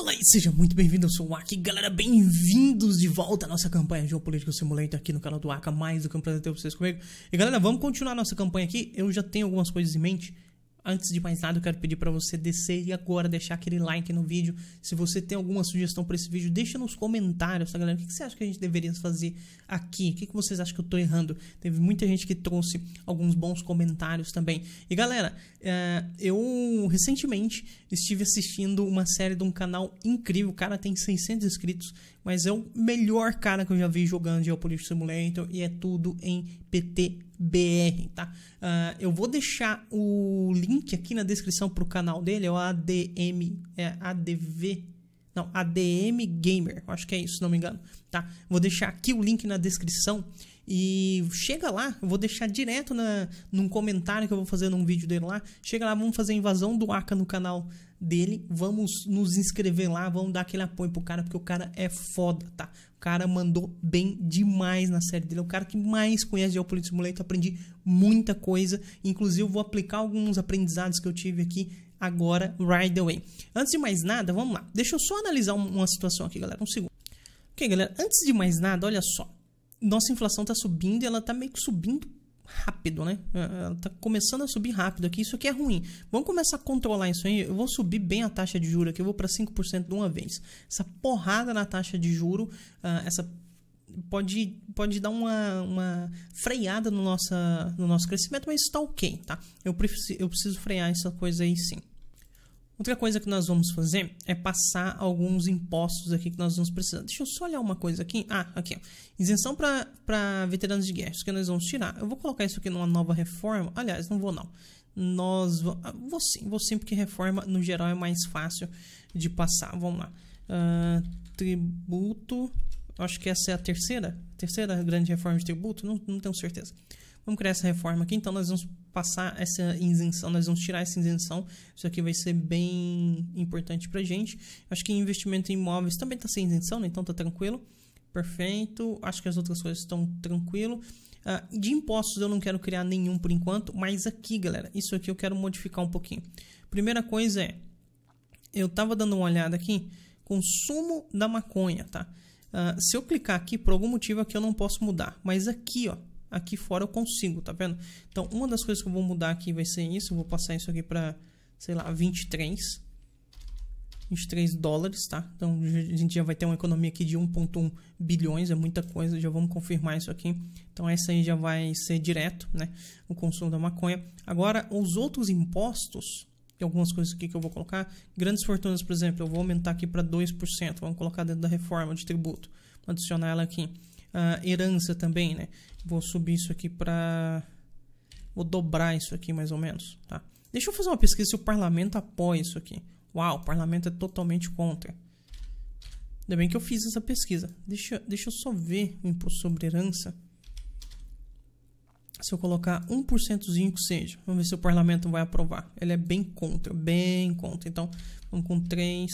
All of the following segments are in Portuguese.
Olá e seja muito bem-vindo, eu sou o Aki, galera, bem-vindos de volta à nossa campanha Geopolítica Simulator aqui no canal do Aka, mais do que um prazer ter vocês comigo. E galera, vamos continuar nossa campanha aqui, eu já tenho algumas coisas em mente Antes de mais nada, eu quero pedir para você descer e agora deixar aquele like no vídeo. Se você tem alguma sugestão para esse vídeo, deixa nos comentários, tá, galera? O que você acha que a gente deveria fazer aqui? O que vocês acham que eu estou errando? Teve muita gente que trouxe alguns bons comentários também. E, galera, é, eu recentemente estive assistindo uma série de um canal incrível. O cara tem 600 inscritos, mas é o melhor cara que eu já vi jogando Geopolitical Simulator e é tudo em PT BR, tá? Uh, eu vou deixar o link aqui na descrição para o canal dele, é o ADM, é ADV, não, ADM Gamer, acho que é isso, se não me engano, tá? Vou deixar aqui o link na descrição e chega lá, eu vou deixar direto na, num comentário que eu vou fazer num vídeo dele lá, chega lá, vamos fazer a invasão do Aka no canal dele, vamos nos inscrever lá, vamos dar aquele apoio pro cara, porque o cara é foda, tá? cara mandou bem demais na série dele. É o cara que mais conhece Geopolítica Simulator. Aprendi muita coisa. Inclusive, vou aplicar alguns aprendizados que eu tive aqui agora, right away. Antes de mais nada, vamos lá. Deixa eu só analisar uma situação aqui, galera. Um segundo. Ok, galera. Antes de mais nada, olha só. Nossa inflação está subindo e ela está meio que subindo rápido, né? Ela é, é, tá começando a subir rápido aqui, isso aqui é ruim. Vamos começar a controlar isso aí. Eu vou subir bem a taxa de juro aqui, eu vou para 5% de uma vez. Essa porrada na taxa de juro, uh, essa pode, pode dar uma, uma freada no, nossa, no nosso crescimento, mas está ok, tá? Eu preciso, eu preciso frear essa coisa aí sim. Outra coisa que nós vamos fazer é passar alguns impostos aqui que nós vamos precisar. Deixa eu só olhar uma coisa aqui. Ah, aqui. Ó. Isenção para veteranos de guerra. Isso que nós vamos tirar. Eu vou colocar isso aqui numa nova reforma. Aliás, não vou não. Nós vamos... Ah, vou sim, vou sim, porque reforma no geral é mais fácil de passar. Vamos lá. Uh, tributo. Acho que essa é a terceira. Terceira grande reforma de tributo. Não, não tenho certeza. Vamos criar essa reforma aqui, então nós vamos passar essa isenção, nós vamos tirar essa isenção. Isso aqui vai ser bem importante pra gente. Acho que investimento em imóveis também está sem isenção, né? então tá tranquilo. Perfeito. Acho que as outras coisas estão tranquilo. Uh, de impostos eu não quero criar nenhum por enquanto, mas aqui, galera, isso aqui eu quero modificar um pouquinho. Primeira coisa é, eu tava dando uma olhada aqui, consumo da maconha, tá? Uh, se eu clicar aqui, por algum motivo aqui eu não posso mudar, mas aqui, ó, aqui fora eu consigo, tá vendo? Então, uma das coisas que eu vou mudar aqui vai ser isso. Eu vou passar isso aqui para, sei lá, 23. 23 dólares, tá? Então, a gente já vai ter uma economia aqui de 1.1 bilhões, é muita coisa, já vamos confirmar isso aqui. Então, essa aí já vai ser direto, né? O consumo da maconha. Agora, os outros impostos, tem algumas coisas aqui que eu vou colocar. Grandes fortunas, por exemplo, eu vou aumentar aqui para 2%. Vamos colocar dentro da reforma de tributo. Vou adicionar ela aqui uh, herança também, né? Vou subir isso aqui para... Vou dobrar isso aqui mais ou menos, tá? Deixa eu fazer uma pesquisa se o parlamento apoia isso aqui. Uau, o parlamento é totalmente contra. Ainda bem que eu fiz essa pesquisa. Deixa, deixa eu só ver o imposto sobre herança. Se eu colocar 1%zinho que seja, vamos ver se o parlamento vai aprovar. Ele é bem contra, bem contra. Então, vamos com 3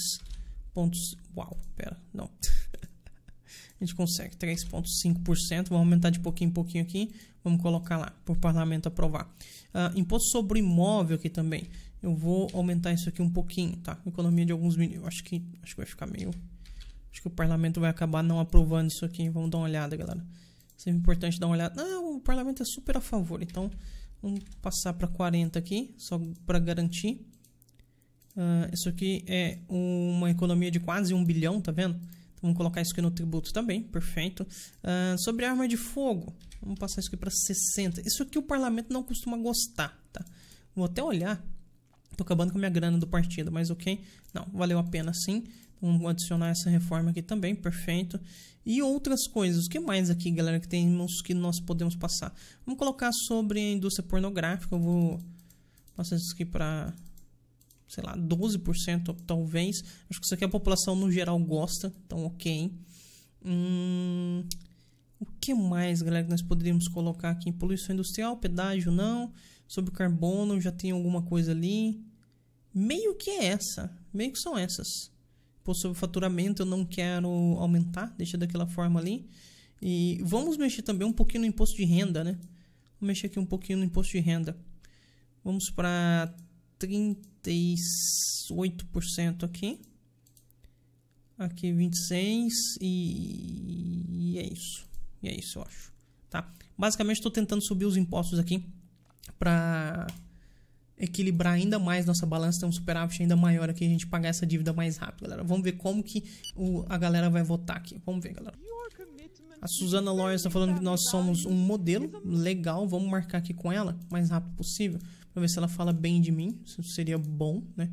pontos. Uau, pera, não a gente consegue 3,5%. Vamos aumentar de pouquinho em pouquinho aqui. Vamos colocar lá para o parlamento aprovar. Uh, imposto sobre imóvel aqui também. Eu vou aumentar isso aqui um pouquinho, tá? Economia de alguns minutos. Acho que, acho que vai ficar meio. Acho que o parlamento vai acabar não aprovando isso aqui. Vamos dar uma olhada, galera. Sempre importante dar uma olhada. Não, o parlamento é super a favor. Então, vamos passar para 40 aqui, só para garantir. Uh, isso aqui é uma economia de quase um bilhão, tá vendo? Vamos colocar isso aqui no tributo também, perfeito. Uh, sobre arma de fogo, vamos passar isso aqui para 60. Isso aqui o parlamento não costuma gostar, tá? Vou até olhar. Tô acabando com a minha grana do partido, mas ok. Não, valeu a pena sim. Então, vamos adicionar essa reforma aqui também, perfeito. E outras coisas. O que mais aqui, galera, que temos que nós podemos passar? Vamos colocar sobre a indústria pornográfica. Eu vou passar isso aqui para sei lá, 12% talvez. Acho que isso aqui a população no geral gosta, então ok. Hum, o que mais, galera, que nós poderíamos colocar aqui? Poluição industrial, pedágio não. Sobre carbono, já tem alguma coisa ali. Meio que é essa, meio que são essas. Por sobre faturamento eu não quero aumentar, deixa daquela forma ali. E vamos mexer também um pouquinho no imposto de renda, né? Vou mexer aqui um pouquinho no imposto de renda. Vamos para 30 38% aqui. Aqui 26 e, e é isso. E é isso, eu acho. Tá? Basicamente estou tentando subir os impostos aqui para equilibrar ainda mais nossa balança, ter um superávit ainda maior aqui, a gente pagar essa dívida mais rápido, galera. Vamos ver como que o, a galera vai votar aqui. Vamos ver, galera. A Susana Lawyer está falando que nós somos um modelo. Legal, vamos marcar aqui com ela o mais rápido possível pra ver se ela fala bem de mim. seria bom, né?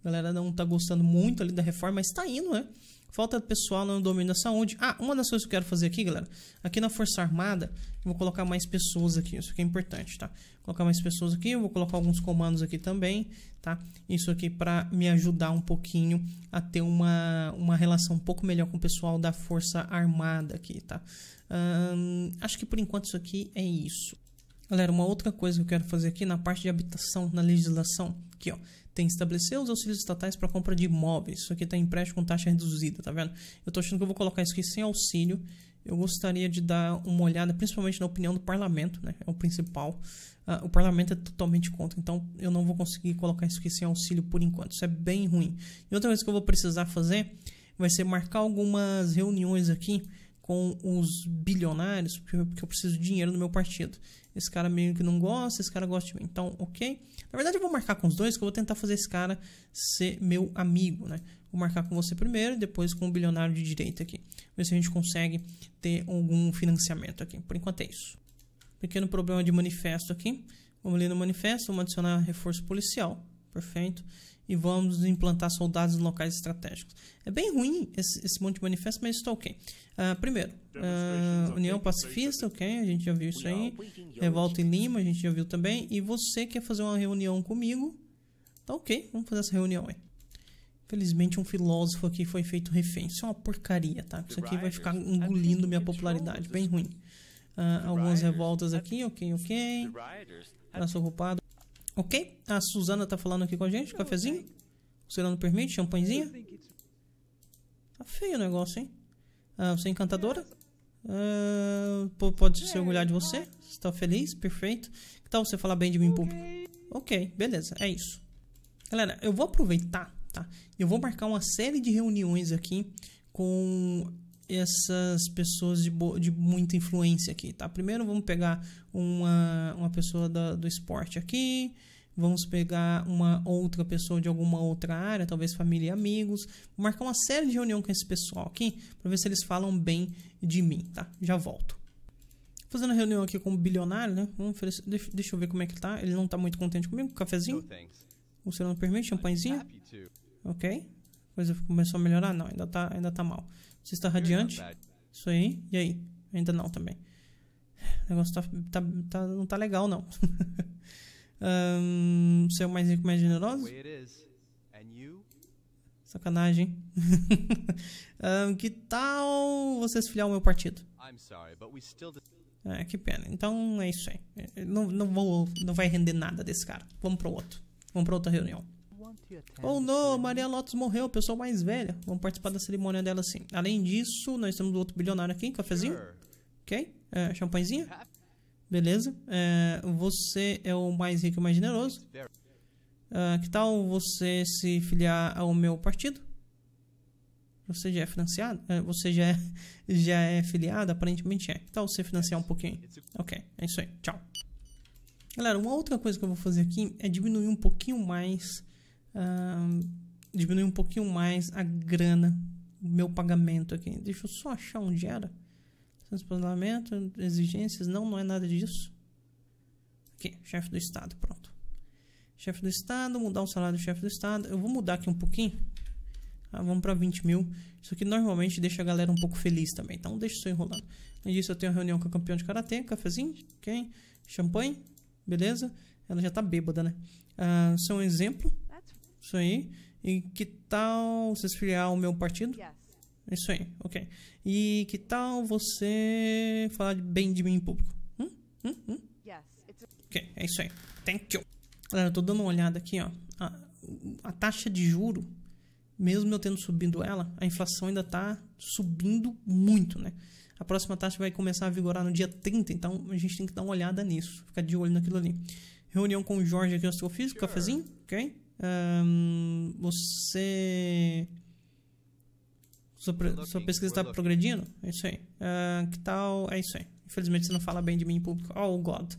A galera não tá gostando muito ali da reforma, mas tá indo, né? Falta pessoal no domínio da saúde. Ah, uma das coisas que eu quero fazer aqui, galera. Aqui na Força Armada, eu vou colocar mais pessoas aqui. Isso aqui é importante, tá? Vou colocar mais pessoas aqui. Eu vou colocar alguns comandos aqui também, tá? Isso aqui para me ajudar um pouquinho a ter uma, uma relação um pouco melhor com o pessoal da Força Armada aqui, tá? Hum, acho que por enquanto isso aqui é isso. Galera, uma outra coisa que eu quero fazer aqui na parte de habitação, na legislação, aqui ó, tem estabelecer os auxílios estatais para compra de imóveis. Isso aqui está empréstimo com taxa reduzida, tá vendo? Eu estou achando que eu vou colocar isso aqui sem auxílio. Eu gostaria de dar uma olhada, principalmente na opinião do parlamento, né? É o principal. Ah, o parlamento é totalmente contra, então eu não vou conseguir colocar isso aqui sem auxílio por enquanto. Isso é bem ruim. E outra coisa que eu vou precisar fazer vai ser marcar algumas reuniões aqui com os bilionários, porque eu preciso de dinheiro no meu partido esse cara meio que não gosta, esse cara gosta de mim. Então, ok. Na verdade, eu vou marcar com os dois, que eu vou tentar fazer esse cara ser meu amigo, né? Vou marcar com você primeiro, depois com o bilionário de direita aqui. Ver se a gente consegue ter algum financiamento aqui. Por enquanto é isso. Pequeno problema de manifesto aqui. Vamos ali no manifesto, vamos adicionar reforço policial. Perfeito e vamos implantar soldados em locais estratégicos. É bem ruim esse, esse monte de manifesto, mas está ok. Uh, primeiro, uh, União Pacifista, ok, a gente já viu isso aí. Revolta em Lima, a gente já viu também. E você quer fazer uma reunião comigo? Tá ok, vamos fazer essa reunião aí. Infelizmente, um filósofo aqui foi feito refém. Isso é uma porcaria, tá? Isso aqui vai ficar engolindo minha popularidade, bem ruim. Uh, algumas revoltas aqui, ok, ok. Braço ocupado. Ok? A Suzana tá falando aqui com a gente, cafezinho. Tá você não permite, champanhezinho. Tá feio o negócio, hein? Ah, você é encantadora? Ah, pode se orgulhar de você? Você tá feliz? Perfeito. Que tal você falar bem de mim em público? Ok, beleza, é isso. Galera, eu vou aproveitar, tá? Eu vou marcar uma série de reuniões aqui com essas pessoas de, de muita influência aqui, tá? Primeiro vamos pegar uma, uma pessoa da, do esporte aqui, vamos pegar uma outra pessoa de alguma outra área, talvez família e amigos, marcar uma série de reunião com esse pessoal aqui para ver se eles falam bem de mim, tá? Já volto. Fazendo a reunião aqui com o bilionário, né? Vamos oferecer, deixa, deixa eu ver como é que tá. Ele não tá muito contente comigo. Cafezinho? O senhor não permite? Champanhezinho? Ok coisa começou a melhorar? Não, ainda tá, ainda tá mal. Você está radiante? Isso aí. E aí? Ainda não também. O negócio tá, tá, tá não tá legal, não. um, ser é mais rico, mais generoso? Sacanagem. um, que tal você se filiar ao meu partido? É, que pena. Então é isso aí. É, não, não, vou, não vai render nada desse cara. Vamos para outro. Vamos para outra reunião. Oh não, Maria Lotus morreu, pessoa mais velha. Vamos participar da cerimônia dela sim. Além disso, nós temos outro bilionário aqui, cafezinho. Ok? É, champanhezinho. Beleza. É, você é o mais rico e mais generoso. Uh, que tal você se filiar ao meu partido? Você já é financiado? É, você já é, já é filiado? Aparentemente é. Que tal você financiar um pouquinho? Ok, é isso aí. Tchau. Galera, uma outra coisa que eu vou fazer aqui é diminuir um pouquinho mais diminuir um pouquinho mais a grana, o meu pagamento aqui. Deixa eu só achar onde era. Transplantamento, exigências, não, não é nada disso. Aqui, chefe do Estado, pronto. Chefe do Estado, mudar o salário do chefe do Estado. Eu vou mudar aqui um pouquinho. Ah, vamos para 20 mil. Isso aqui normalmente deixa a galera um pouco feliz também. Então deixa isso enrolando. Além disso, eu tenho uma reunião com a campeã de karatê, cafezinho, quem? Okay? Champanhe, beleza? Ela já tá bêbada, né? Ah, isso é um exemplo. Isso aí. E que tal se filiar ao meu partido? Isso aí, ok. E que tal você falar bem de mim em público? Hum? Hum? Hum? ok, é isso aí. Thank you. Galera, eu tô dando uma olhada aqui, ó. A, a taxa de juro, mesmo eu tendo subido ela, a inflação ainda tá subindo muito, né? A próxima taxa vai começar a vigorar no dia 30, então a gente tem que dar uma olhada nisso, ficar de olho naquilo ali. Reunião com o Jorge aqui no seu físico, cafezinho, ok? Um, você. Sua, sua pesquisa está progredindo? É isso aí. Uh, que tal? É isso aí. Infelizmente você não fala bem de mim em público. Oh, God.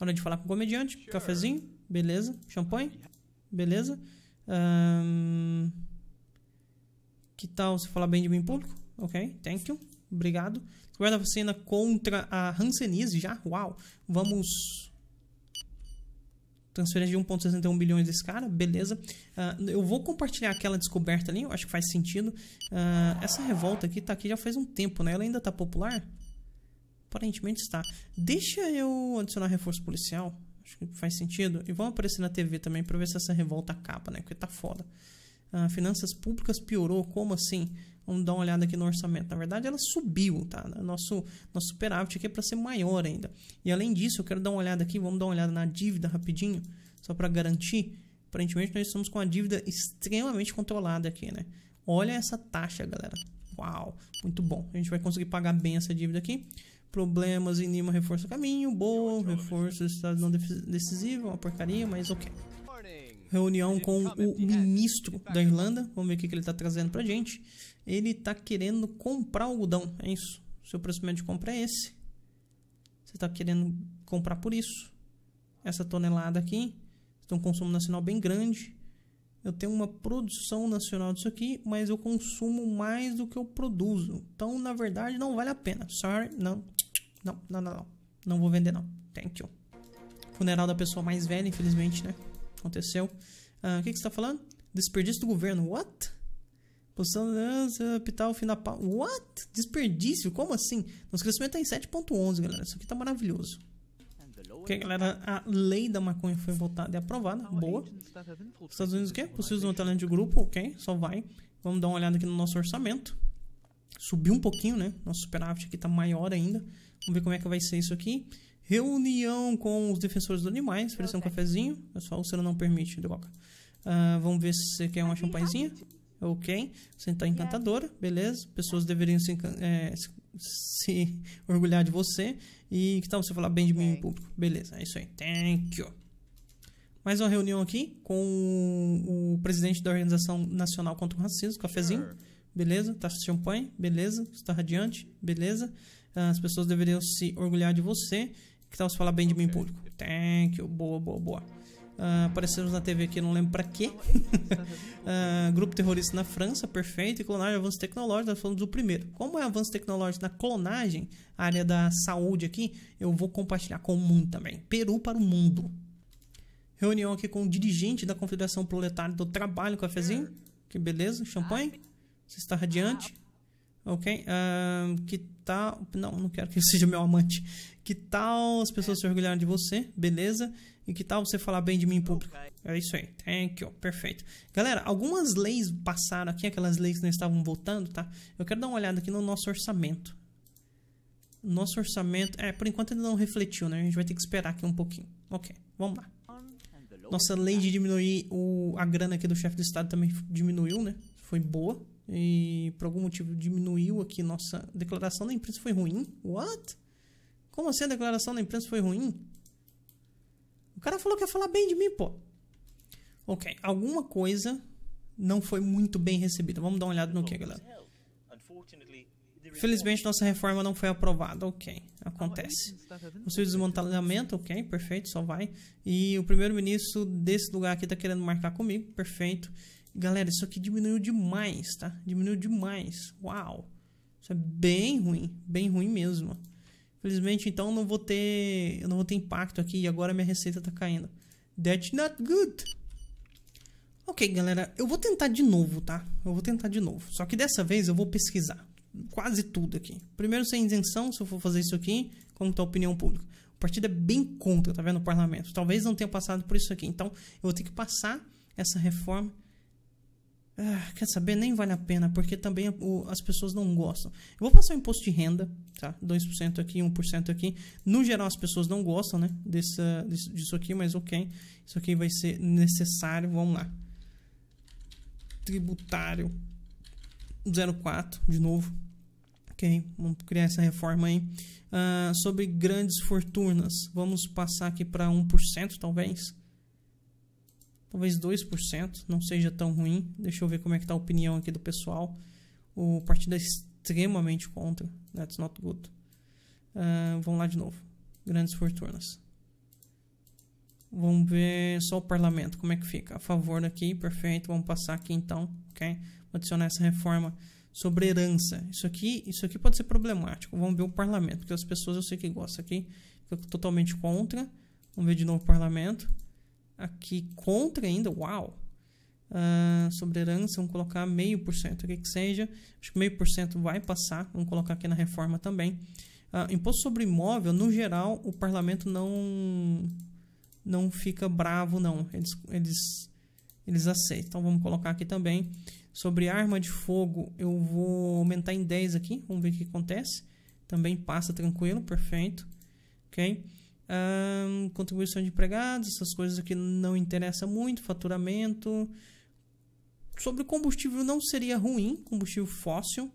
Hora de falar com o comediante. Sure. Cafezinho. Beleza. Champanhe. Beleza. Um, que tal você falar bem de mim em público? Ok, thank you. Obrigado. Guarda a vacina contra a Hanseníase já? Uau. Vamos transferência de 1,61 bilhões desse cara, beleza. Uh, eu vou compartilhar aquela descoberta ali, eu acho que faz sentido. Uh, essa revolta aqui tá aqui já faz um tempo, né? Ela ainda tá popular? Aparentemente está. Deixa eu adicionar reforço policial. Acho que faz sentido. E vamos aparecer na TV também pra ver se essa revolta acaba, né? Porque tá foda. Uh, finanças públicas piorou, como assim? Vamos dar uma olhada aqui no orçamento. Na verdade, ela subiu, tá? Nosso, nosso superávit aqui é para ser maior ainda. E além disso, eu quero dar uma olhada aqui, vamos dar uma olhada na dívida rapidinho, só para garantir. Aparentemente, nós estamos com a dívida extremamente controlada aqui, né? Olha essa taxa, galera. Uau, muito bom. A gente vai conseguir pagar bem essa dívida aqui. Problemas em Lima reforça o caminho. Boa, reforço do estado não decisivo, uma porcaria, mas ok. Reunião com o ministro da Irlanda. Vamos ver o que ele está trazendo a gente ele está querendo comprar algodão, é isso. Seu preço médio de compra é esse. Você está querendo comprar por isso. Essa tonelada aqui, tem um consumo nacional bem grande. Eu tenho uma produção nacional disso aqui, mas eu consumo mais do que eu produzo. Então, na verdade, não vale a pena. Sorry, não. Não, não, não, não. Não vou vender, não. Thank you. Funeral da pessoa mais velha, infelizmente, né? Aconteceu. Ah, o uh, que, que você está falando? Desperdício do governo. What? Posição né? apitar o fim da pauta. What? Desperdício? Como assim? Nosso crescimento está em 7.11, galera. Isso aqui tá maravilhoso. Ok, galera, a lei da maconha foi votada e aprovada. Tá Boa. Tá Estados assim, Unidos né? o quê? Possível um talento de grupo, ok. Só vai. Vamos dar uma olhada aqui no nosso orçamento. Subiu um pouquinho, né? Nosso superávit aqui tá maior ainda. Vamos ver como é que vai ser isso aqui. Reunião com os defensores dos animais. Oferecer um cafezinho. Pessoal, é o senhor não permite, droga. Uh, vamos ver se você quer uma champanhezinha. É ok, Você está encantadora, beleza? Pessoas deveriam se, é, se orgulhar de você. E que tal você falar bem de mim em público? Beleza, é isso aí. Thank you. Mais uma reunião aqui com o presidente da Organização Nacional contra o Racismo, cafezinho. Sure. Beleza, Está de champanhe, beleza, está radiante, beleza. As pessoas deveriam se orgulhar de você. Que tal você falar bem okay. de mim em público? Thank you, boa, boa, boa. Ah, aparecemos na TV aqui, não lembro pra quê. uh, grupo terrorista na França, perfeito. E clonagem, avanço tecnológico, nós falamos do primeiro. Como é avanço tecnológico na clonagem, área da saúde aqui, eu vou compartilhar com o mundo também. Peru para o mundo. Reunião aqui com o dirigente da Confederação Proletária do Trabalho, cafezinho. Hum. Que beleza, ah, champanhe. Você está radiante. Ok. Uh, que não, não quero que ele seja meu amante. Que tal as pessoas se orgulharem de você, beleza? E que tal você falar bem de mim em público? É isso aí, thank you, perfeito. Galera, algumas leis passaram aqui, aquelas leis que não estavam votando, tá? Eu quero dar uma olhada aqui no nosso orçamento. Nosso orçamento, é, por enquanto ele não refletiu, né? A gente vai ter que esperar aqui um pouquinho. Ok, vamos lá. Nossa lei de diminuir o, a grana aqui do chefe do estado também diminuiu, né? Foi boa e por algum motivo diminuiu aqui nossa declaração da imprensa foi ruim. What? Como assim a declaração da imprensa foi ruim? O cara falou que ia falar bem de mim, pô. Ok, alguma coisa não foi muito bem recebida. Vamos dar uma olhada no que, galera. Felizmente, nossa reforma não foi aprovada. Ok, acontece. O seu desmantelamento, ok, perfeito, só vai. E o primeiro-ministro desse lugar aqui tá querendo marcar comigo, perfeito. Galera, isso aqui diminuiu demais, tá? Diminuiu demais. Uau! Isso é bem ruim, bem ruim mesmo. Infelizmente, então, não vou ter, eu não vou ter impacto aqui e agora minha receita tá caindo. That's not good. Ok, galera, eu vou tentar de novo, tá? Eu vou tentar de novo. Só que dessa vez eu vou pesquisar quase tudo aqui. Primeiro, sem isenção, se eu for fazer isso aqui, como tá a opinião pública. O partido é bem contra, tá vendo, o parlamento. Talvez não tenha passado por isso aqui. Então, eu vou ter que passar essa reforma ah, quer saber, nem vale a pena, porque também o, as pessoas não gostam. Eu vou passar o imposto de renda, tá? 2% aqui, 1% aqui. No geral, as pessoas não gostam, né? Dessa, disso aqui, mas ok. Isso aqui vai ser necessário, vamos lá. Tributário 04, de novo. Ok, vamos criar essa reforma aí. Ah, sobre grandes fortunas, vamos passar aqui para 1%, talvez talvez 2%, não seja tão ruim. Deixa eu ver como é que tá a opinião aqui do pessoal. O partido é extremamente contra. That's not good. Uh, vamos lá de novo. Grandes fortunas. Vamos ver só o parlamento, como é que fica. A favor daqui, perfeito. Vamos passar aqui então, ok? Vou adicionar essa reforma sobre herança. Isso aqui, isso aqui pode ser problemático. Vamos ver o parlamento, porque as pessoas eu sei que gostam aqui. Fico totalmente contra. Vamos ver de novo o parlamento aqui contra ainda, uau! Uh, ah, sobre herança, vamos colocar meio por cento, o que que seja. Acho que meio por cento vai passar, vamos colocar aqui na reforma também. Uh, imposto sobre imóvel, no geral, o parlamento não não fica bravo, não. Eles, eles, eles aceitam. Então, vamos colocar aqui também. Sobre arma de fogo, eu vou aumentar em 10 aqui. Vamos ver o que acontece. Também passa tranquilo, perfeito. Ok? Um, contribuição de empregados, essas coisas aqui não interessa muito, faturamento. Sobre combustível não seria ruim, combustível fóssil.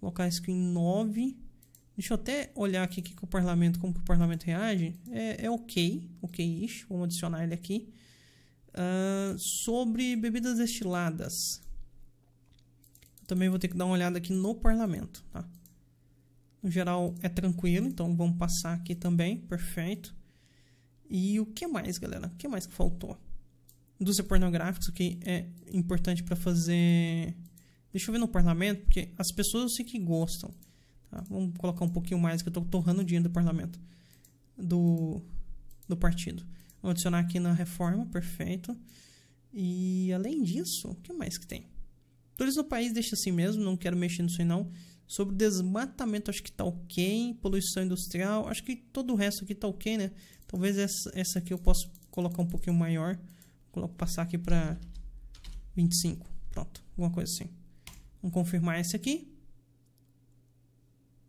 colocar isso aqui em 9. Deixa eu até olhar aqui, que o parlamento, como que o parlamento reage. É, é ok, ok-ish. Vamos adicionar ele aqui. Uh, sobre bebidas destiladas. também vou ter que dar uma olhada aqui no parlamento, tá? No geral é tranquilo, então vamos passar aqui também, perfeito. E o que mais, galera? O que mais que faltou? Indústria pornográfica, isso aqui é importante para fazer... Deixa eu ver no parlamento, porque as pessoas eu sei que gostam. Tá? Vamos colocar um pouquinho mais, que eu estou torrando dinheiro do parlamento. Do, do partido. Vou adicionar aqui na reforma, perfeito. E além disso, o que mais que tem? Turismo no país deixa assim mesmo, não quero mexer nisso aí não. Sobre desmatamento, acho que tá ok. Poluição industrial, acho que todo o resto aqui tá ok, né? Talvez essa, essa aqui eu possa colocar um pouquinho maior. Vou passar aqui para 25. Pronto, alguma coisa assim. Vamos confirmar esse aqui.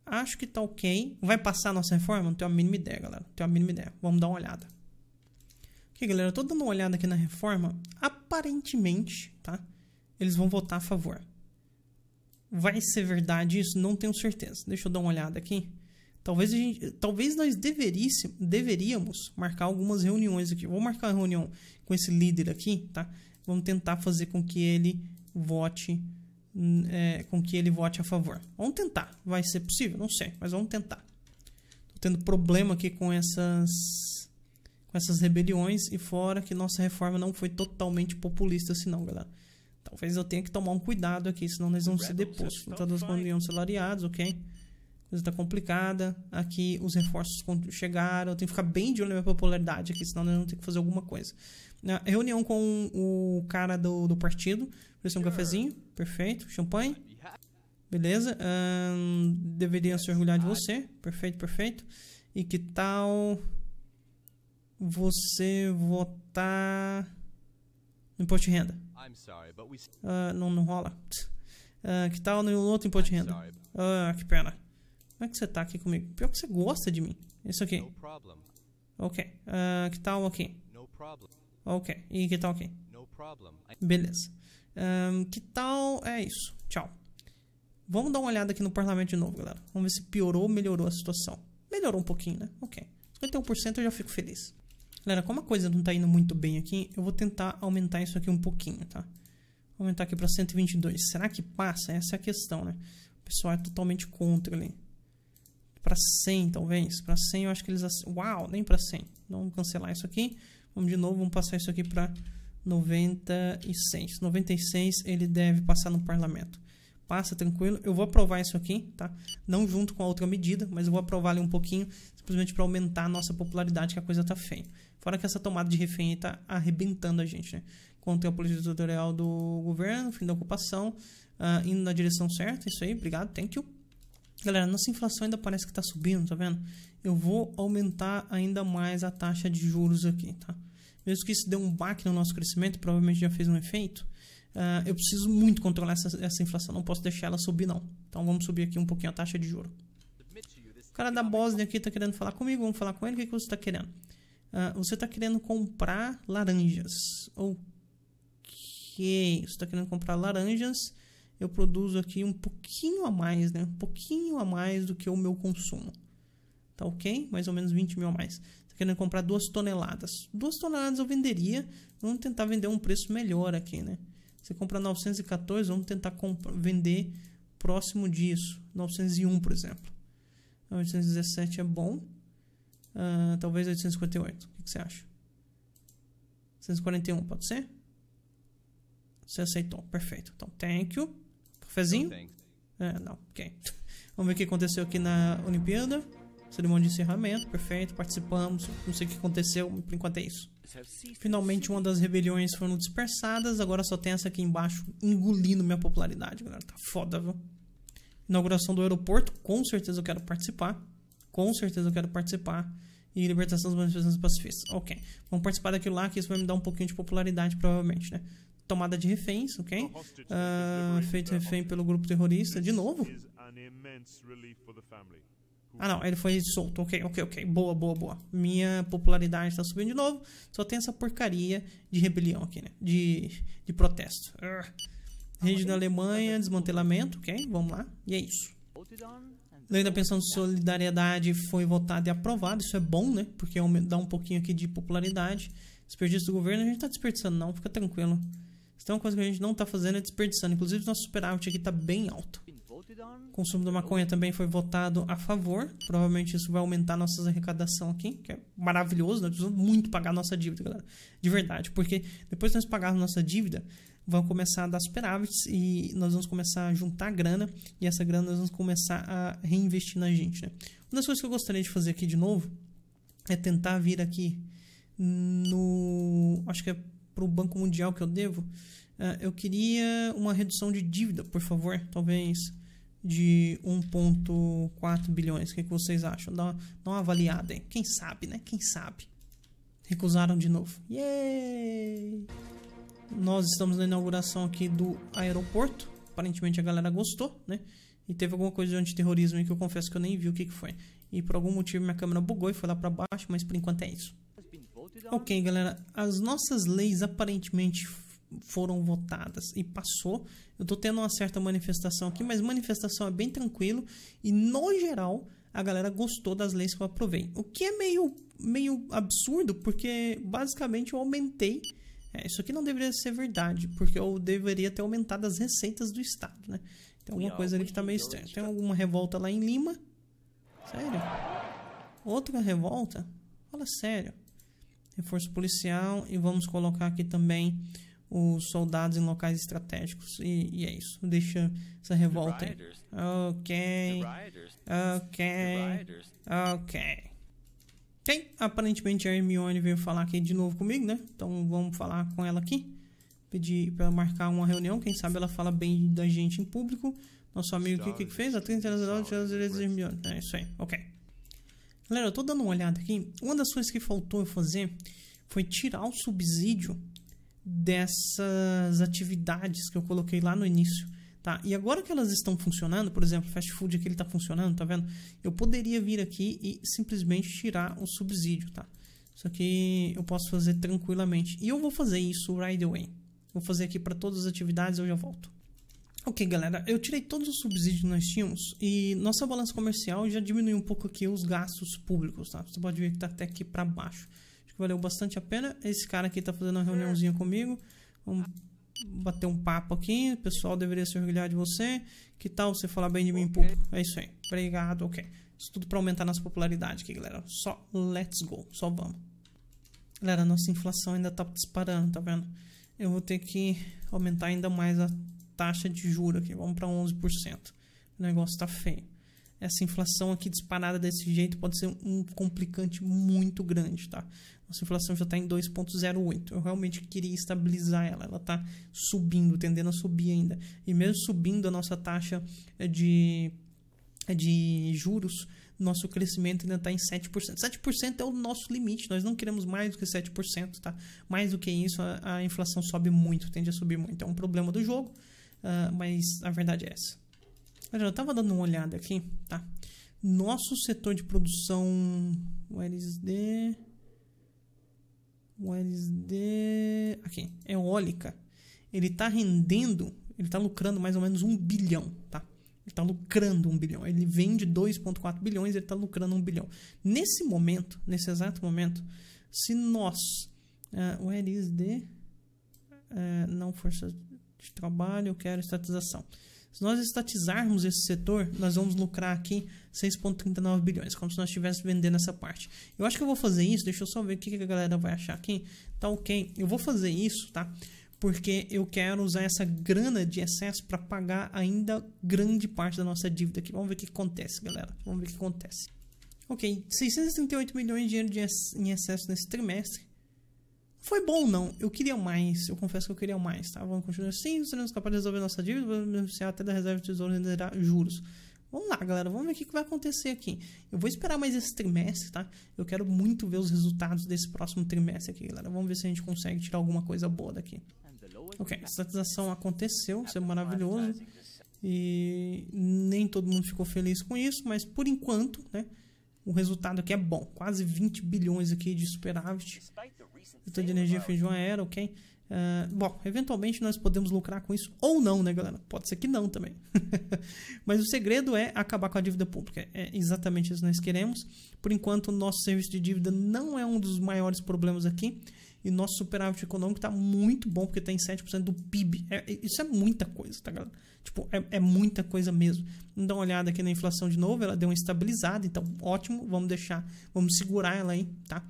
Acho que tá ok. Vai passar a nossa reforma? Não tenho a mínima ideia, galera. Não tenho a mínima ideia. Vamos dar uma olhada. Ok, galera, eu tô dando uma olhada aqui na reforma. Aparentemente, tá? Eles vão votar a favor. Vai ser verdade isso? Não tenho certeza. Deixa eu dar uma olhada aqui. Talvez, a gente, talvez nós deveríamos marcar algumas reuniões aqui. Vou marcar uma reunião com esse líder aqui, tá? Vamos tentar fazer com que ele vote é, com que ele vote a favor. Vamos tentar. Vai ser possível? Não sei, mas vamos tentar. Tô tendo problema aqui com essas com essas rebeliões e fora que nossa reforma não foi totalmente populista assim não, galera. Talvez eu tenha que tomar um cuidado aqui, senão eles vão ser depostos. Lutadores bandeiam salariados, ok? Coisa tá complicada. Aqui os reforços chegaram. Eu tenho que ficar bem de olho na minha popularidade aqui, senão eles vão ter que fazer alguma coisa. Na reunião com o cara do, do partido. Oferecer um cafezinho. Perfeito. Champanhe. Beleza. Hum, deveriam se orgulhar de você. Perfeito, perfeito. E que tal você votar no imposto de renda? Ah, não, não rola. Ah, que tal no outro imposto de renda? Ah, que pena. Como é que você tá aqui comigo? Pior que você gosta de mim. Isso aqui. Ok. Uh, que tal aqui? Ok. E que tal aqui? Beleza. Um, que tal... É isso. Tchau. Vamos dar uma olhada aqui no parlamento de novo, galera. Vamos ver se piorou ou melhorou a situação. Melhorou um pouquinho, né? Ok. 51% eu já fico feliz. Galera, como a coisa não tá indo muito bem aqui, eu vou tentar aumentar isso aqui um pouquinho, tá? Vou aumentar aqui para 122. Será que passa? Essa é a questão, né? O pessoal é totalmente contra ali. Para 100, talvez. Para 100 eu acho que eles... Uau, nem para 100. vamos cancelar isso aqui. Vamos de novo, vamos passar isso aqui para 96. 96 ele deve passar no parlamento. Passa tranquilo. Eu vou aprovar isso aqui, tá? Não junto com a outra medida, mas eu vou aprovar ali um pouquinho, simplesmente para aumentar a nossa popularidade, que a coisa tá feia. Fora que essa tomada de refém está arrebentando a gente, né? Quando tem a política do governo, fim da ocupação, uh, indo na direção certa, isso aí, obrigado, thank you. Galera, nossa inflação ainda parece que está subindo, tá vendo? Eu vou aumentar ainda mais a taxa de juros aqui, tá? Mesmo que isso dê um baque no nosso crescimento, provavelmente já fez um efeito, Uh, eu preciso muito controlar essa, essa, inflação, não posso deixar ela subir não. Então vamos subir aqui um pouquinho a taxa de juro. O cara da Bosnia aqui está querendo falar comigo, vamos falar com ele, o que, que você está querendo? Uh, você está querendo comprar laranjas. Ok, você está querendo comprar laranjas. Eu produzo aqui um pouquinho a mais, né? Um pouquinho a mais do que o meu consumo. Tá ok? Mais ou menos 20 mil a mais. Está querendo comprar duas toneladas. Duas toneladas eu venderia. Vamos tentar vender um preço melhor aqui, né? Você compra 914, vamos tentar vender próximo disso. 901, por exemplo. 917 é bom. Uh, talvez 858. O que, que você acha? 841, pode ser? Você aceitou, perfeito. Então, thank you. Cafezinho? Não, é, não, ok. Vamos ver o que aconteceu aqui na Olimpíada. Cerimônia de encerramento, perfeito. Participamos, não sei o que aconteceu, por enquanto é isso. Finalmente, uma das rebeliões foram dispersadas. Agora só tem essa aqui embaixo engolindo minha popularidade, galera. Tá foda, viu? Inauguração do aeroporto, com certeza eu quero participar com certeza eu quero participar. E libertação das manifestações pacifistas. Ok. Vamos participar daquilo lá, que isso vai me dar um pouquinho de popularidade, provavelmente, né? Tomada de reféns, ok? Uh, feito refém pelo grupo terrorista. De novo? Ah, não, ele foi solto. Ok, ok, ok. Boa, boa, boa. Minha popularidade tá subindo de novo. Só tem essa porcaria de rebelião aqui, né? De, de protesto. Rede da Alemanha, desmantelamento, ok? Vamos lá. E é isso. Lei da Pensão de Solidariedade foi votada e aprovada, isso é bom, né? Porque dá um pouquinho aqui de popularidade. Desperdício do governo, a gente tá desperdiçando não, fica tranquilo. Se tem é uma coisa que a gente não tá fazendo é desperdiçando. Inclusive, nosso superávit aqui tá bem alto. consumo da maconha também foi votado a favor. Provavelmente isso vai aumentar nossas arrecadação aqui, que é maravilhoso. Nós né? precisamos muito pagar nossa dívida, galera. De verdade, porque depois que nós pagarmos nossa dívida, vão começar a dar superávites e nós vamos começar a juntar grana e essa grana nós vamos começar a reinvestir na gente, né? Uma das coisas que eu gostaria de fazer aqui de novo é tentar vir aqui no... acho que é para o Banco Mundial que eu devo. Uh, eu queria uma redução de dívida, por favor, talvez de 1.4 bilhões. O que, é que vocês acham? Dá uma, dá uma avaliada aí. Quem sabe, né? Quem sabe? Recusaram de novo. Yay! Nós estamos na inauguração aqui do aeroporto. Aparentemente a galera gostou, né? E teve alguma coisa de antiterrorismo aí que eu confesso que eu nem vi o que, que foi. E por algum motivo minha câmera bugou e foi lá pra baixo, mas por enquanto é isso. Ok, galera. As nossas leis aparentemente foram votadas e passou. Eu tô tendo uma certa manifestação aqui, mas manifestação é bem tranquilo e no geral a galera gostou das leis que eu aprovei. O que é meio meio absurdo, porque basicamente eu aumentei é, isso aqui não deveria ser verdade, porque eu deveria ter aumentado as receitas do Estado, né? Tem alguma coisa ali que tá meio estranha. Tem né? alguma revolta lá em Lima? Sério? Outra revolta? Fala sério. Reforço policial e vamos colocar aqui também os soldados em locais estratégicos. E, e é isso. Deixa essa revolta aí. Ok. Ok. Ok. Ok, aparentemente a Hermione veio falar aqui de novo comigo, né? Então vamos falar com ela aqui. Pedir para ela marcar uma reunião, quem sabe ela fala bem da gente em público. Nosso amigo aqui, o que, que fez? A 30 anos de idade, direitos de Hermione. É isso aí, ok. Galera, eu tô dando uma olhada aqui. Uma das coisas que faltou eu fazer foi tirar o subsídio dessas atividades que eu coloquei lá no início. Tá? E agora que elas estão funcionando, por exemplo, fast food aqui ele está funcionando, tá vendo? Eu poderia vir aqui e simplesmente tirar o subsídio, tá? Isso aqui eu posso fazer tranquilamente. E eu vou fazer isso right away. Vou fazer aqui para todas as atividades, eu já volto. Ok, galera, eu tirei todos os subsídios que nós tínhamos e nossa balança comercial já diminuiu um pouco aqui os gastos públicos, tá? Você pode ver que tá até aqui para baixo. Acho que valeu bastante a pena. Esse cara aqui tá fazendo uma reuniãozinha comigo. Vamos bater um papo aqui, o pessoal deveria se orgulhar de você. Que tal você falar bem de mim okay. em público? É isso aí. Obrigado, ok. Isso tudo para aumentar nossa popularidade aqui, galera. Só let's go, só vamos. Galera, nossa inflação ainda tá disparando, tá vendo? Eu vou ter que aumentar ainda mais a taxa de juros aqui. Vamos para 11%. O negócio tá feio essa inflação aqui disparada desse jeito pode ser um complicante muito grande, tá? Nossa inflação já está em 2,08. Eu realmente queria estabilizar ela. Ela está subindo, tendendo a subir ainda. E mesmo subindo a nossa taxa de, de juros, nosso crescimento ainda está em 7%. 7% é o nosso limite, nós não queremos mais do que 7%, tá? Mais do que isso, a, a inflação sobe muito, tende a subir muito. É um problema do jogo, uh, mas a verdade é essa. Galera, eu estava dando uma olhada aqui, tá? Nosso setor de produção... Where is the... Where is the... Aqui, é eólica. Ele está rendendo, ele está lucrando mais ou menos um bilhão, tá? Ele está lucrando um bilhão. Ele vende 2,4 bilhões, ele está lucrando um bilhão. Nesse momento, nesse exato momento, se nós... Uh, eh, where is the... Uh, não força de trabalho, eu quero estatização. Se nós estatizarmos esse setor, nós vamos lucrar aqui 6,39 bilhões, como se nós estivéssemos vendendo essa parte. Eu acho que eu vou fazer isso, deixa eu só ver o que a galera vai achar aqui. Tá ok, eu vou fazer isso, tá? Porque eu quero usar essa grana de excesso para pagar ainda grande parte da nossa dívida aqui. Vamos ver o que acontece, galera. Vamos ver o que acontece. Ok, 638 milhões de dinheiro de ex em excesso nesse trimestre. Foi bom ou não? Eu queria mais, eu confesso que eu queria mais, tá? Vamos continuar assim, seremos capazes de resolver nossa dívida, vamos beneficiar até da reserva de tesouro e gerar juros. Vamos lá, galera, vamos ver o que vai acontecer aqui. Eu vou esperar mais esse trimestre, tá? Eu quero muito ver os resultados desse próximo trimestre aqui, galera. Vamos ver se a gente consegue tirar alguma coisa boa daqui. Ok, a estatização aconteceu, isso é maravilhoso. E nem todo mundo ficou feliz com isso, mas por enquanto, né? o resultado aqui é bom. Quase 20 bilhões aqui de superávit. Então de energia feijão é, era, ok? Uh, bom, eventualmente nós podemos lucrar com isso ou não, né, galera? Pode ser que não também. Mas o segredo é acabar com a dívida pública. É exatamente isso que nós queremos. Por enquanto, o nosso serviço de dívida não é um dos maiores problemas aqui. E nosso superávit econômico está muito bom, porque está em 7% do PIB. É, é, isso é muita coisa, tá, galera? Tipo, é, é muita coisa mesmo. Vamos dar uma olhada aqui na inflação de novo, ela deu uma estabilizada, então ótimo, vamos deixar, vamos segurar ela aí, tá?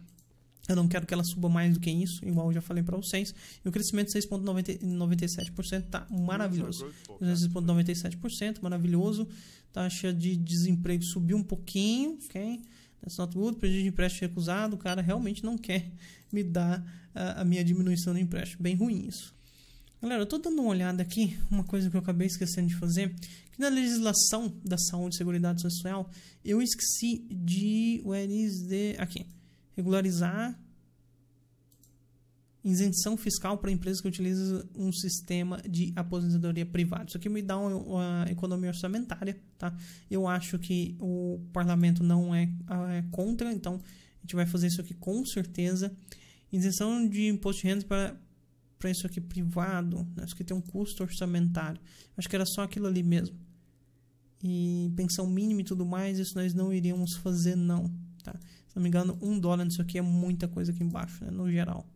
Eu não quero que ela suba mais do que isso, igual eu já falei para vocês. E o crescimento de 6,97% tá maravilhoso. 6,97%, maravilhoso. Taxa de desemprego subiu um pouquinho, ok? É só tudo, pedido de empréstimo recusado, o cara realmente não quer me dar a, a minha diminuição do empréstimo. Bem ruim isso. Galera, eu estou dando uma olhada aqui, uma coisa que eu acabei esquecendo de fazer, que na legislação da saúde e seguridade social, eu esqueci de, where is the, aqui, regularizar isenção fiscal para empresas que utilizam um sistema de aposentadoria privada, Isso aqui me dá uma, economia orçamentária, tá? Eu acho que o parlamento não é, ah, é contra, então a gente vai fazer isso aqui com certeza. Isenção de imposto de renda para para isso aqui privado, acho né? que tem um custo orçamentário. Acho que era só aquilo ali mesmo. E pensão mínima e tudo mais, isso nós não iríamos fazer não, tá? Se não me engano, um dólar nisso aqui é muita coisa aqui embaixo, né? No geral.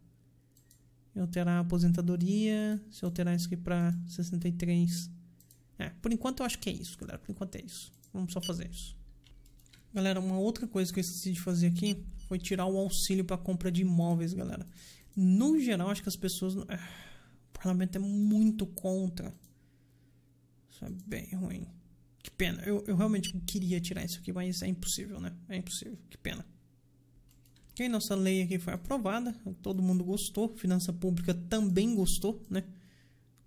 Eu alterar a aposentadoria. Se eu alterar isso aqui para 63. É, por enquanto eu acho que é isso, galera. Por enquanto é isso. Vamos só fazer isso. Galera, uma outra coisa que eu esqueci de fazer aqui foi tirar o auxílio para compra de imóveis, galera. No geral, acho que as pessoas. Ah, o parlamento é muito contra. Isso é bem ruim. Que pena. Eu, eu realmente queria tirar isso aqui, mas é impossível, né? É impossível. Que pena. E aí nossa lei aqui foi aprovada, todo mundo gostou, finança pública também gostou, né?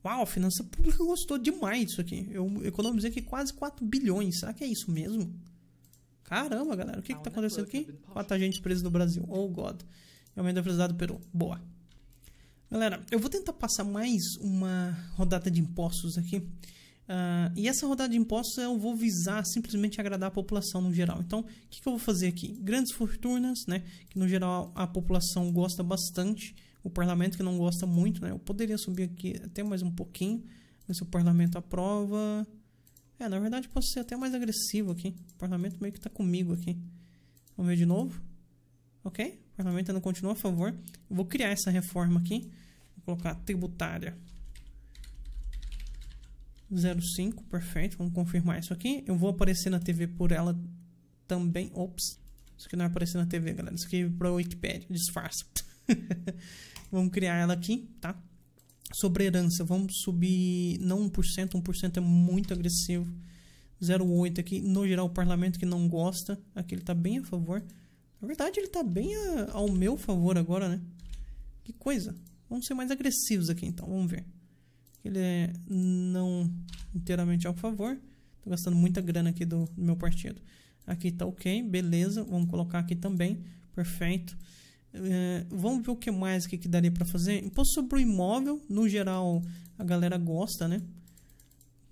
Uau, a finança pública gostou demais disso aqui. Eu economizei aqui quase 4 bilhões. Será que é isso mesmo? Caramba, galera, o que ah, está acontecendo aqui? Quatro agentes presos no Brasil. Oh, God. Realmente é precisado do Peru. Boa. Galera, eu vou tentar passar mais uma rodada de impostos aqui. Uh, e essa rodada de impostos eu vou visar simplesmente agradar a população no geral. Então, o que, que, eu vou fazer aqui? Grandes fortunas, né? Que no geral a população gosta bastante, o parlamento que não gosta muito, né? Eu poderia subir aqui até mais um pouquinho, ver se o parlamento aprova. É, na verdade posso ser até mais agressivo aqui. O parlamento meio que tá comigo aqui. Vamos ver de novo. Ok? O parlamento ainda continua a favor. Eu vou criar essa reforma aqui. Vou colocar tributária. 05, perfeito. Vamos confirmar isso aqui. Eu vou aparecer na TV por ela também. Ops. Isso aqui não vai aparecer na TV, galera. Isso aqui é para o Wikipedia. Disfarça. vamos criar ela aqui, tá? Sobre herança, vamos subir não 1%, 1% é muito agressivo. 0,8 aqui, no geral o parlamento que não gosta, aqui ele está bem a favor. Na verdade ele está bem a, ao meu favor agora, né? Que coisa. Vamos ser mais agressivos aqui então, vamos ver. Ele é não inteiramente ao favor. Estou gastando muita grana aqui do, do meu partido. Aqui está ok, beleza. Vamos colocar aqui também. Perfeito. É, vamos ver o que mais aqui que daria para fazer. Imposto sobre o imóvel, no geral, a galera gosta, né?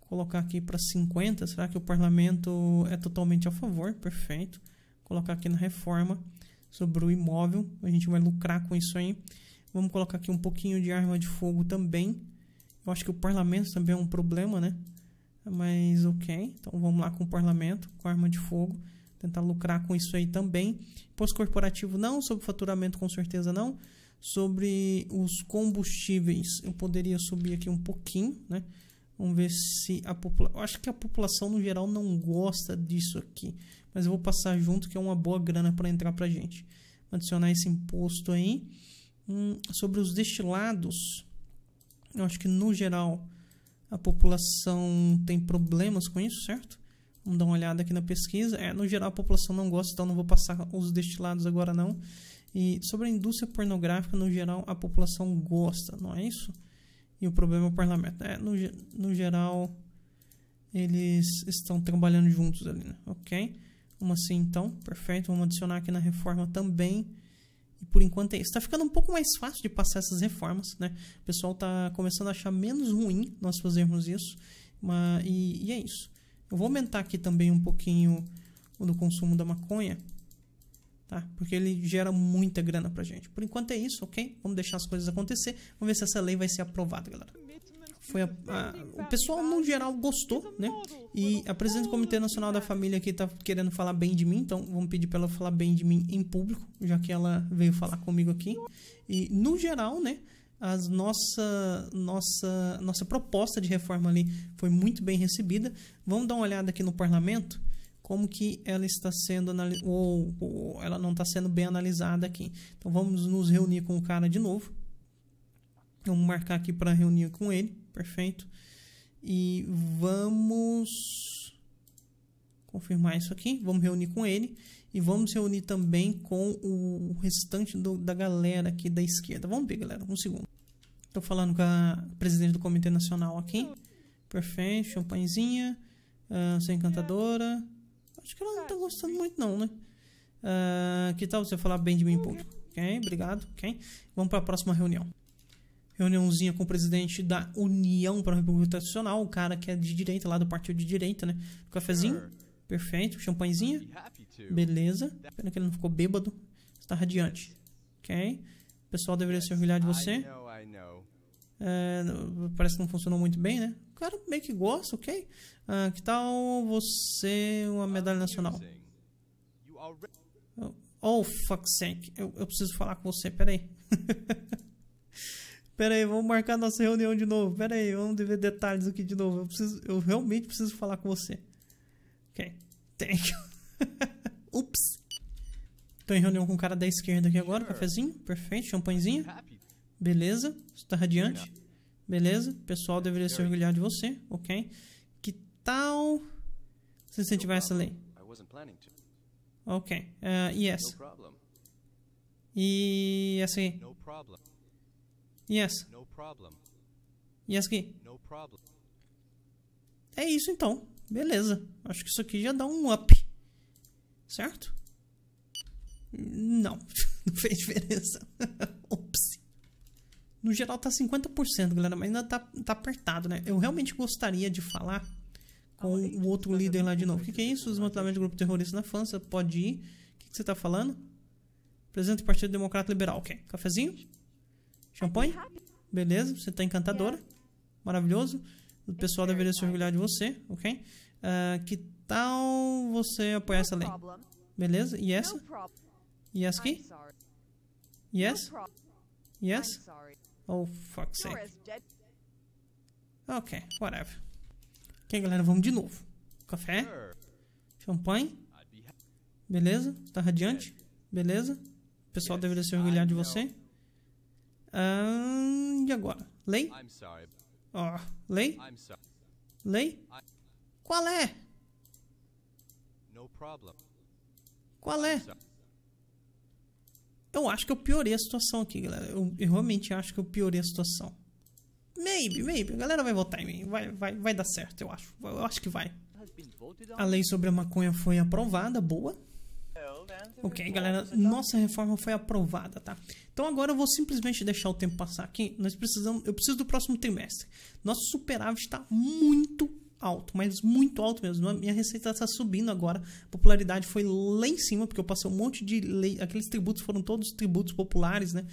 Colocar aqui para 50. Será que o parlamento é totalmente a favor? Perfeito. Colocar aqui na reforma sobre o imóvel. A gente vai lucrar com isso aí. Vamos colocar aqui um pouquinho de arma de fogo também. Eu acho que o parlamento também é um problema, né? Mas ok, então vamos lá com o parlamento, com arma de fogo, tentar lucrar com isso aí também. Imposto corporativo não, sobre faturamento com certeza não. Sobre os combustíveis, eu poderia subir aqui um pouquinho, né? Vamos ver se a população... Acho que a população no geral não gosta disso aqui, mas eu vou passar junto que é uma boa grana para entrar para gente. Vou adicionar esse imposto aí. Hum, sobre os destilados, eu acho que no geral a população tem problemas com isso, certo? Vamos dar uma olhada aqui na pesquisa. É, no geral a população não gosta, então não vou passar os destilados agora não. E sobre a indústria pornográfica, no geral a população gosta, não é isso? E o problema é o parlamento. É, no, no geral eles estão trabalhando juntos ali, né? Ok? Uma sim então, perfeito. Vamos adicionar aqui na reforma também. E por enquanto é isso. Tá ficando um pouco mais fácil de passar essas reformas, né? O pessoal tá começando a achar menos ruim nós fazermos isso. Mas, e, e é isso. Eu vou aumentar aqui também um pouquinho o do consumo da maconha. Tá? Porque ele gera muita grana pra gente. Por enquanto é isso, ok? Vamos deixar as coisas acontecer. Vamos ver se essa lei vai ser aprovada, galera foi a, a, o pessoal no geral gostou, né? E a presidente do Comitê Nacional da Família aqui tá querendo falar bem de mim, então vamos pedir para ela falar bem de mim em público, já que ela veio falar comigo aqui. E no geral, né? as nossa nossa nossa proposta de reforma ali foi muito bem recebida. Vamos dar uma olhada aqui no parlamento como que ela está sendo ou, ou ela não está sendo bem analisada aqui. Então vamos nos reunir com o cara de novo Vamos marcar aqui para reunir com ele. Perfeito. E vamos confirmar isso aqui. Vamos reunir com ele. E vamos reunir também com o restante do, da galera aqui da esquerda. Vamos ver, galera. Um segundo. Estou falando com a presidente do Comitê Nacional aqui. Perfeito. Champanhezinha. Uh, ah, ser encantadora. Acho que ela não está gostando muito, não, né? Uh, que tal você falar bem de mim em público? Ok, obrigado. Ok. Vamos para a próxima reunião reuniãozinha com o presidente da União para a República Tradicional, o cara que é de direita, lá do partido de direita, né? Cafezinho, perfeito, champanhezinho, beleza. Pena que ele não ficou bêbado, está radiante, ok? O pessoal deveria se orgulhar de você. É, parece que não funcionou muito bem, né? O cara meio que gosta, ok? Ah, que tal você uma medalha nacional? Oh, oh, fuck sake. Eu, eu preciso falar com você, peraí. Pera aí, vamos marcar nossa reunião de novo. Pera aí, vamos ver detalhes aqui de novo. Eu, preciso, eu realmente preciso falar com você. Ok. Thank you. Ups. Tô em reunião com o cara da esquerda aqui agora. Cafezinho, perfeito. Champanhezinho. Beleza. Você tá radiante. Beleza. O pessoal deveria se orgulhar de você. Ok. Que tal se incentivar essa lei? Ok. Uh, e essa? E essa assim, aí? Yes. Yes aqui. É isso então. Beleza. Acho que isso aqui já dá um up. Certo? Não. Não fez diferença. Ops. No geral tá 50%, galera, mas ainda tá, tá apertado, né? Eu realmente gostaria de falar com o outro líder lá de novo. O que, que, é isso? Desmantelamento de grupo terrorista na França? Pode ir. O que, que você tá falando? Presidente do Partido Democrata Liberal. Ok. Cafezinho? Champanhe? Beleza, você tá encantadora. É. Maravilhoso. O pessoal deveria se orgulhar de você, ok? Uh, que tal você apoiar essa lei? Beleza, e essa? E essa aqui? Yes? Yes? Oh, fuck sake. Ok, whatever. Ok, galera, vamos de novo. Café. Champanhe. Beleza, tá radiante. Beleza. O pessoal deveria se orgulhar de você. Ah, e agora? Lei? oh, lei? Lei? Qual é? Qual é? Eu acho que eu piorei a situação aqui, galera. Eu, eu realmente acho que eu piorei a situação. Maybe, maybe. A galera vai votar em mim. Vai, vai, vai dar certo, eu acho. Eu acho que vai. A lei sobre a maconha foi aprovada, boa. Ok, galera, então. nossa reforma foi aprovada, tá? Então agora eu vou simplesmente deixar o tempo passar aqui. Nós precisamos, eu preciso do próximo trimestre. Nosso superávit está muito alto, mas muito alto mesmo. Minha receita está subindo agora. A popularidade foi lá em cima, porque eu passei um monte de lei. Aqueles tributos foram todos tributos populares, né?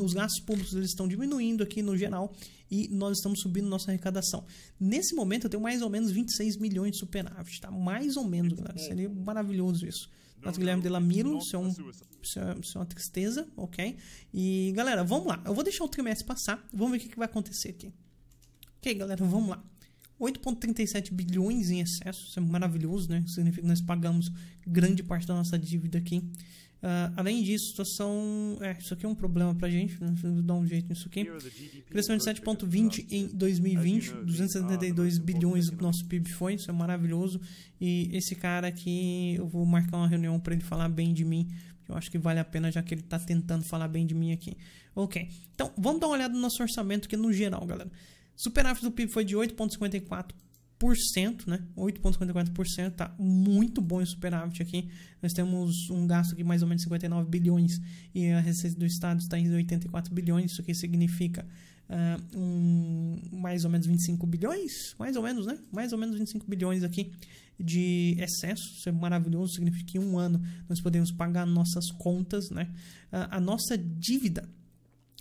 os gastos públicos eles estão diminuindo aqui no geral e nós estamos subindo nossa arrecadação. Nesse momento eu tenho mais ou menos 26 milhões de superávit, tá? Mais ou menos, galera. Seria maravilhoso isso. Mas Guilherme de Lamilo, isso é, um, isso, é, isso é uma tristeza, ok? E galera, vamos lá. Eu vou deixar o trimestre passar, vamos ver o que, que vai acontecer aqui. Ok, galera, vamos lá. 8,37 bilhões em excesso, isso é maravilhoso, né? Significa que nós pagamos grande parte da nossa dívida aqui. Uh, além disso, situação. É, isso aqui é um problema pra gente, né? dar um jeito nisso aqui. Crescimento de 7,20 em 2020, 272 bilhões do nosso PIB foi, isso é maravilhoso. E esse cara aqui, eu vou marcar uma reunião para ele falar bem de mim, eu acho que vale a pena, já que ele tá tentando falar bem de mim aqui. Ok, então vamos dar uma olhada no nosso orçamento, que no geral, galera. Superávit do PIB foi de 8,54 né? 8,54%, tá muito bom esse superávit aqui. Nós temos um gasto aqui mais ou menos 59 bilhões e a receita do Estado está em 84 bilhões, isso aqui significa uh, um, mais ou menos 25 bilhões, mais ou menos, né? Mais ou menos 25 bilhões aqui de excesso, isso é maravilhoso, significa que em um ano nós podemos pagar nossas contas, né? Uh, a nossa dívida,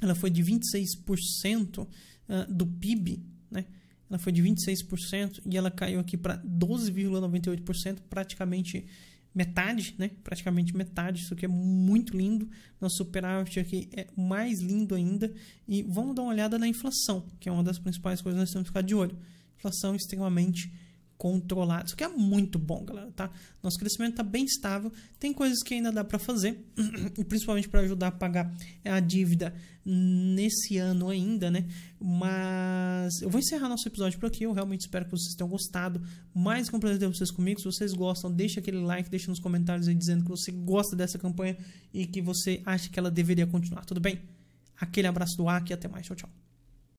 ela foi de 26% uh, ah, do PIB, né? ela foi de 26% e ela caiu aqui para 12,98%, praticamente metade, né? Praticamente metade, isso aqui é muito lindo. Nosso superávit aqui é mais lindo ainda. E vamos dar uma olhada na inflação, que é uma das principais coisas que nós temos que ficar de olho. Inflação extremamente controlado. Isso aqui é muito bom, galera, tá? Nosso crescimento tá bem estável. Tem coisas que ainda dá para fazer, principalmente para ajudar a pagar é, a dívida nesse ano ainda, né? Mas eu vou encerrar nosso episódio por aqui. Eu realmente espero que vocês tenham gostado. Mais que um prazer ter vocês comigo. Se vocês gostam, deixa aquele like, deixa nos comentários aí dizendo que você gosta dessa campanha e que você acha que ela deveria continuar, tudo bem? Aquele abraço do ar e até mais. Tchau, tchau.